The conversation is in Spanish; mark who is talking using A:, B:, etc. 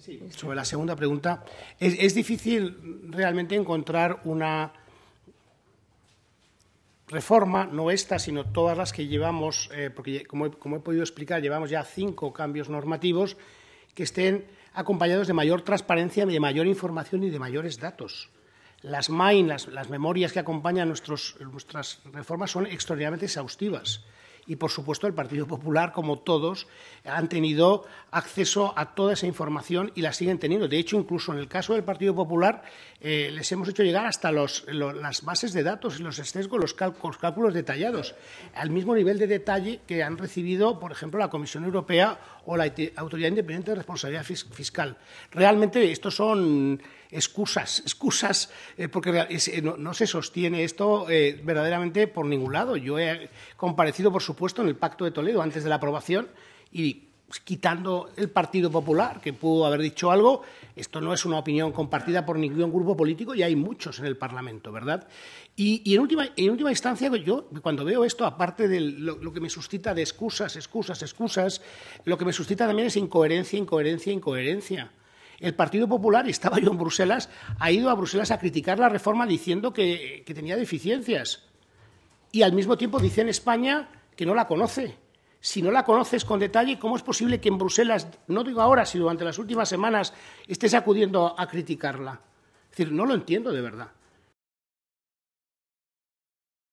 A: Sí, este. sobre la segunda pregunta, es, difícil realmente encontrar una reforma, no esta, sino todas las que llevamos, eh, porque como he, podido explicar, llevamos ya cinco cambios normativos que estén acompañados de mayor transparencia, de mayor información y de mayores datos. Las MAIN, las, memorias que acompañan nuestras reformas son extraordinariamente exhaustivas y, por supuesto, el Partido Popular, como todos, han tenido acceso a toda esa información y la siguen teniendo. De hecho, incluso en el caso del Partido Popular, eh, les hemos hecho llegar hasta los, las bases de datos, los sesgos, los, los cálculos detallados, al mismo nivel de detalle que han recibido, por ejemplo, la Comisión Europea o la Autoridad Independiente de Responsabilidad Fiscal. Realmente, estos son excusas, excusas, eh, porque eh, no, se sostiene esto eh, verdaderamente por ningún lado. Yo he comparecido, por supuesto, en el Pacto de Toledo antes de la aprobación y quitando el Partido Popular, que pudo haber dicho algo, esto no es una opinión compartida por ningún grupo político y hay muchos en el Parlamento, ¿verdad? Y, en, última, en última instancia, yo cuando veo esto, aparte de lo, que me suscita de excusas, excusas, excusas, lo que me suscita también es incoherencia, incoherencia, incoherencia. El Partido Popular, y estaba yo en Bruselas, ha ido a Bruselas a criticar la reforma diciendo que, tenía deficiencias. Y al mismo tiempo dice en España que no la conoce. Si no la conoces con detalle, ¿cómo es posible que en Bruselas, no digo ahora, sino durante las últimas semanas, estés acudiendo a criticarla? Es decir, no lo entiendo de verdad.